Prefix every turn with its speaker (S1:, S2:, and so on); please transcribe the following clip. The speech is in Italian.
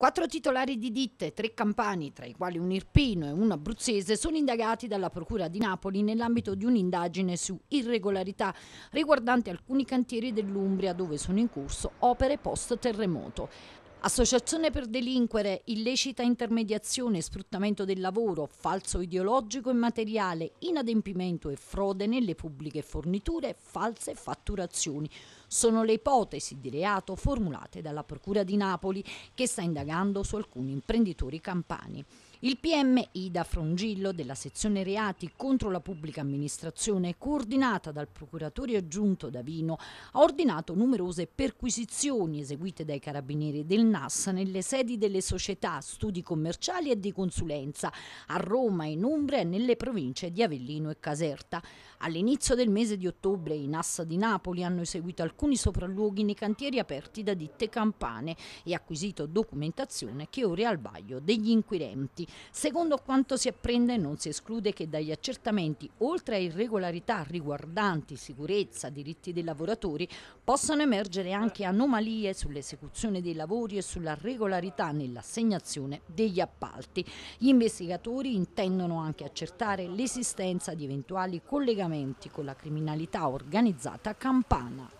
S1: Quattro titolari di ditte, tre campani, tra i quali un irpino e un abruzzese, sono indagati dalla Procura di Napoli nell'ambito di un'indagine su irregolarità riguardante alcuni cantieri dell'Umbria dove sono in corso opere post-terremoto. Associazione per delinquere, illecita intermediazione, sfruttamento del lavoro, falso ideologico e materiale, inadempimento e frode nelle pubbliche forniture, false fatturazioni. Sono le ipotesi di reato formulate dalla Procura di Napoli che sta indagando su alcuni imprenditori campani. Il PM Ida Frongillo della sezione reati contro la pubblica amministrazione, coordinata dal procuratore aggiunto Davino, ha ordinato numerose perquisizioni eseguite dai carabinieri del NAS nelle sedi delle società, studi commerciali e di consulenza a Roma, in Umbria e nelle province di Avellino e Caserta. All'inizio del mese di ottobre i NAS di Napoli hanno eseguito alcuni sopralluoghi nei cantieri aperti da ditte campane e acquisito documentazione che ora è al baglio degli inquirenti. Secondo quanto si apprende non si esclude che dagli accertamenti, oltre a irregolarità riguardanti sicurezza, diritti dei lavoratori, possano emergere anche anomalie sull'esecuzione dei lavori e sulla regolarità nell'assegnazione degli appalti. Gli investigatori intendono anche accertare l'esistenza di eventuali collegamenti con la criminalità organizzata campana.